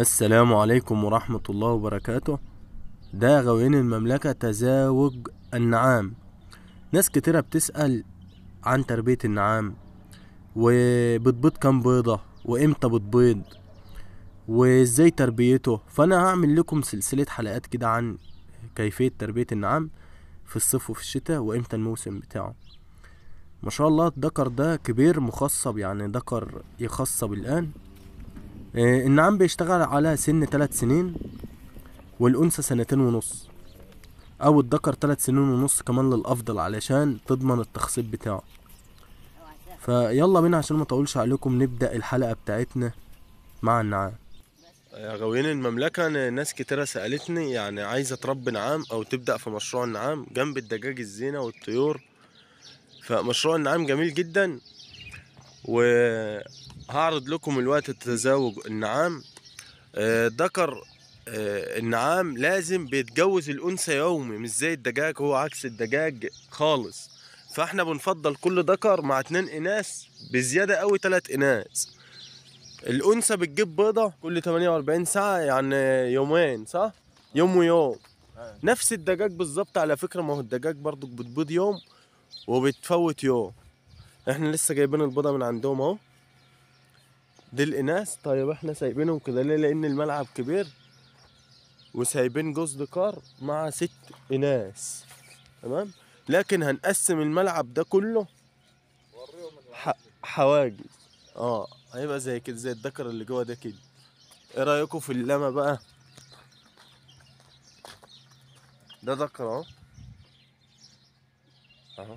السلام عليكم ورحمة الله وبركاته ده غوين المملكة تزاوج النعام ناس كتيرة بتسأل عن تربية النعام وبتبيض كام بيضة وامتى بتبيض وازاي تربيته فانا هعمل لكم سلسلة حلقات كده عن كيفية تربية النعام في الصيف وفي الشتاء وامتى الموسم بتاعه ما شاء الله الذكر ده كبير مخصب يعني ذكر يخصب الآن آه، النعام بيشتغل على سن تلات سنين والأنثى سنتين ونص أو الذكر تلات سنين ونص كمان للأفضل علشان تضمن التخصيب بتاعه فيلا بينا عشان ما اطولش عليكم نبدأ الحلقة بتاعتنا مع النعام غاويين المملكة ناس كتيرة سألتني يعني عايزة تربي نعام أو تبدأ في مشروع النعام جنب الدجاج الزينة والطيور فمشروع النعام جميل جدا و هعرض لكم الوقت التزاوج النعام آه، ذكر آه، النعام لازم بيتجوز الانثى يومي مش زي الدجاج هو عكس الدجاج خالص فاحنا بنفضل كل ذكر مع اتنين اناث بزياده قوي تلات اناث الانثى بتجيب بيضه كل 48 ساعه يعني يومين صح يوم ويوم نفس الدجاج بالظبط على فكره ما هو الدجاج برضك بتبيض يوم وبتفوت يوم احنا لسه جايبين البيضه من عندهم اهو دي الاناث طيب احنا سايبينهم كده ليه لان الملعب كبير وسايبين جوز دكار مع ست اناث تمام لكن هنقسم الملعب ده كله حواجز اه هيبقى زي كده زي الدكر اللي جوه ده كده ايه رايكم في اللمه بقى ده ذكر اهو اهو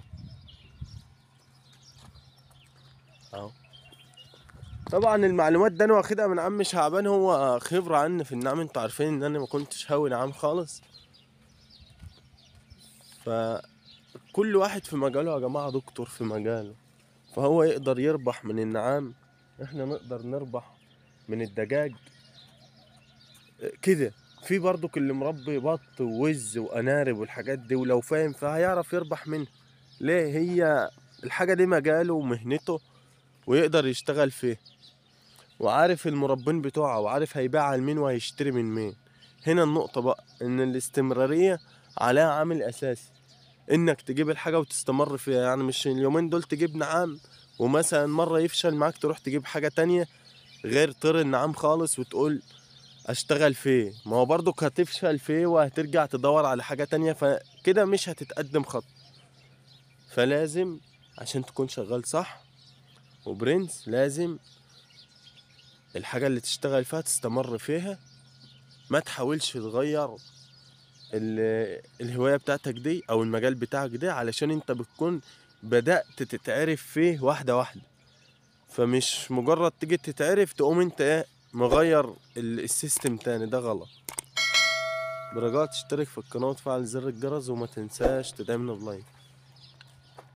اهو طبعا المعلومات دي انا واخدها من عم شعبان هو خبره عني في النعم انتوا عارفين ان انا ما كنتش هاوي نعام خالص فكل واحد في مجاله يا جماعه دكتور في مجاله فهو يقدر يربح من النعام احنا نقدر نربح من الدجاج كده في برضو اللي مربي بط ووز وانارب والحاجات دي ولو فاهم فهيعرف يربح منها ليه هي الحاجه دي مجاله ومهنته ويقدر يشتغل فيه وعارف المربين بتوعها وعارف هيبيعها لمين وهيشتري من مين هنا النقطة بقى إن الاستمرارية عليها عامل أساسي إنك تجيب الحاجة وتستمر فيها يعني مش اليومين دول تجيب نعام ومثلا مرة يفشل معاك تروح تجيب حاجة تانية غير طير النعام خالص وتقول اشتغل فيه ما هو برضك هتفشل فيه وهترجع تدور على حاجة تانية فكده مش هتتقدم خط فلازم عشان تكون شغال صح وبرنس لازم الحاجة اللي تشتغل فيها تستمر فيها ما تحاولش تغير الهواية بتاعتك دي أو المجال بتاعك ده علشان أنت بتكون بدأت تتعرف فيه واحدة واحدة فمش مجرد تيجي تتعرف تقوم أنت إيه مغير السيستم تاني ده غلط برجاء تشترك في القناة وتفعل زر الجرس وما تنساش تدعمنا بلايك